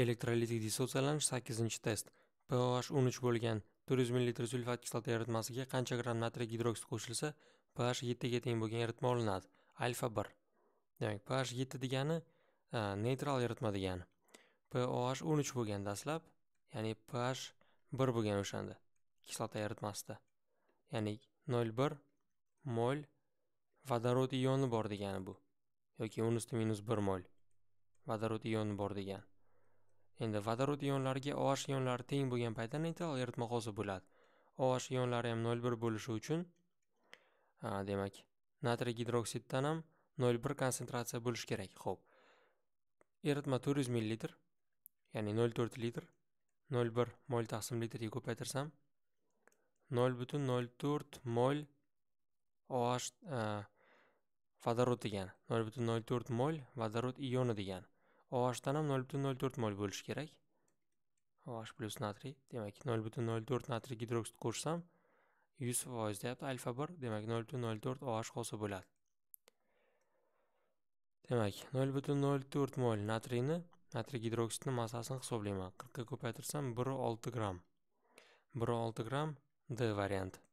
elektrolitik dissotsiatlanish 8 test ph 13 bo'lgan 400 ml sulfat kislota eritmasiga qancha gramm natriy gidroksid qo'shilsa ph 7 ga teng bo'lgan eritma olinadi alfa 1 demak ph 7 degani e, neytral eritma degani poh 13 bo'lgan dastlab ya'ni ph 1 bo'lgan o'shanda kislota eritmasida ya'ni 0,1 mol vodorod ioni bor degani bu yoki 10 1 mol vodorod ioni bor degani Endi vodorod ionlariga OH ionlari teng bo'lgan paytda neytral eritma hosil bo'ladi. OH ionlari ham 0,1 bo'lishi uchun a, demak, natriy gidroksiddan ham 0,1 konsentratsiya bo'lishi kerak. Xo'p. Eritma 400 ml, ya'ni 0,4 litr, 0,1 mol taqsim litrga ko'paytirsam 0,04 mol OH vodorod degan, 0,04 mol vodorod ioni degan. OHdan ham 0.04 mol bo'lishi kerak. OH plus natriy, demak 0.04 natriy gidroksid qo'shsam 100% deyapti, alfa 1, demak 0.04 OH qolsa bo'ladi. Demak, 0.04 mol natriyni, natriy gidroksidni massasini hisoblayman. 40 ga ko'paytirsam 1.6 gram. 1.6 gram D varianti.